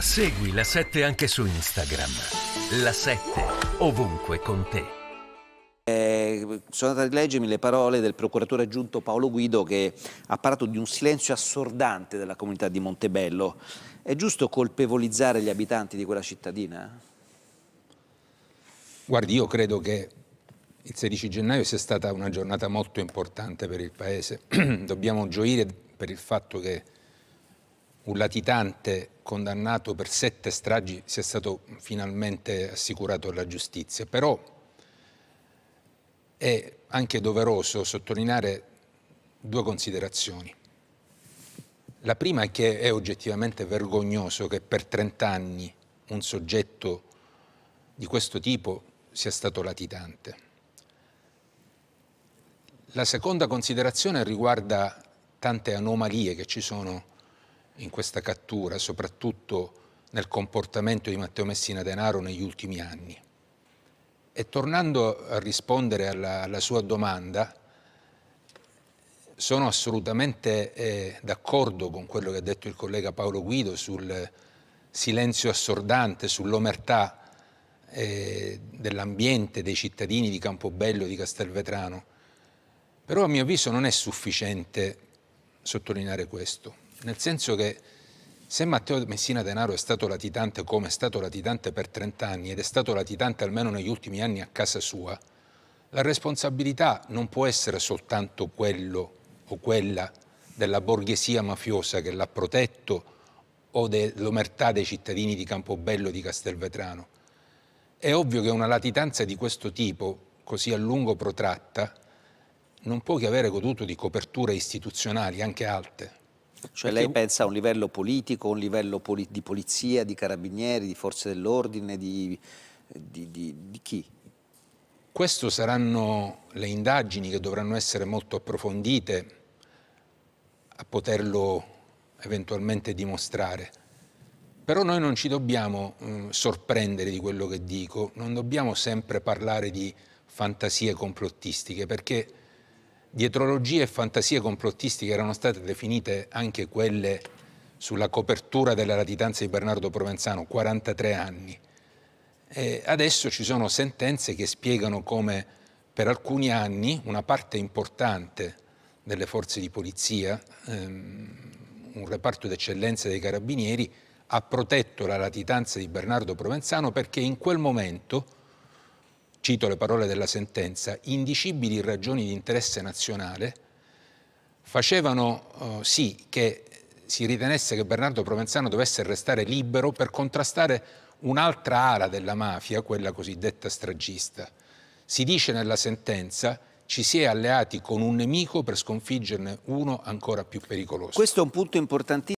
Segui la 7 anche su Instagram. La 7 ovunque con te. Eh, sono andate a leggermi le parole del procuratore aggiunto Paolo Guido che ha parlato di un silenzio assordante della comunità di Montebello. È giusto colpevolizzare gli abitanti di quella cittadina? Guardi, io credo che il 16 gennaio sia stata una giornata molto importante per il Paese. Dobbiamo gioire per il fatto che un latitante condannato per sette stragi sia stato finalmente assicurato alla giustizia, però è anche doveroso sottolineare due considerazioni. La prima è che è oggettivamente vergognoso che per 30 anni un soggetto di questo tipo sia stato latitante. La seconda considerazione riguarda tante anomalie che ci sono in questa cattura, soprattutto nel comportamento di Matteo Messina Denaro negli ultimi anni. E tornando a rispondere alla, alla sua domanda, sono assolutamente eh, d'accordo con quello che ha detto il collega Paolo Guido sul silenzio assordante, sull'omertà eh, dell'ambiente dei cittadini di Campobello, di Castelvetrano. Però a mio avviso non è sufficiente sottolineare questo nel senso che se Matteo Messina Denaro è stato latitante come è stato latitante per 30 anni ed è stato latitante almeno negli ultimi anni a casa sua, la responsabilità non può essere soltanto quello o quella della borghesia mafiosa che l'ha protetto o dell'omertà dei cittadini di Campobello e di Castelvetrano. È ovvio che una latitanza di questo tipo, così a lungo protratta, non può che avere goduto di coperture istituzionali anche alte. Cioè lei pensa a un livello politico, un livello poli di polizia, di carabinieri, di forze dell'ordine, di, di, di, di chi? Queste saranno le indagini che dovranno essere molto approfondite a poterlo eventualmente dimostrare. Però noi non ci dobbiamo mh, mm, sorprendere di quello che dico, non dobbiamo sempre parlare di fantasie complottistiche, perché dietrologie e fantasie complottistiche erano state definite anche quelle sulla copertura della latitanza di Bernardo Provenzano, 43 anni. E adesso ci sono sentenze che spiegano come per alcuni anni una parte importante delle forze di polizia, ehm, un reparto d'eccellenza dei carabinieri, ha protetto la latitanza di Bernardo Provenzano perché in quel momento cito le parole della sentenza, indicibili ragioni di interesse nazionale facevano eh, sì che si ritenesse che Bernardo Provenzano dovesse restare libero per contrastare un'altra ala della mafia, quella cosiddetta stragista. Si dice nella sentenza ci si è alleati con un nemico per sconfiggerne uno ancora più pericoloso. Questo è un punto importantissimo.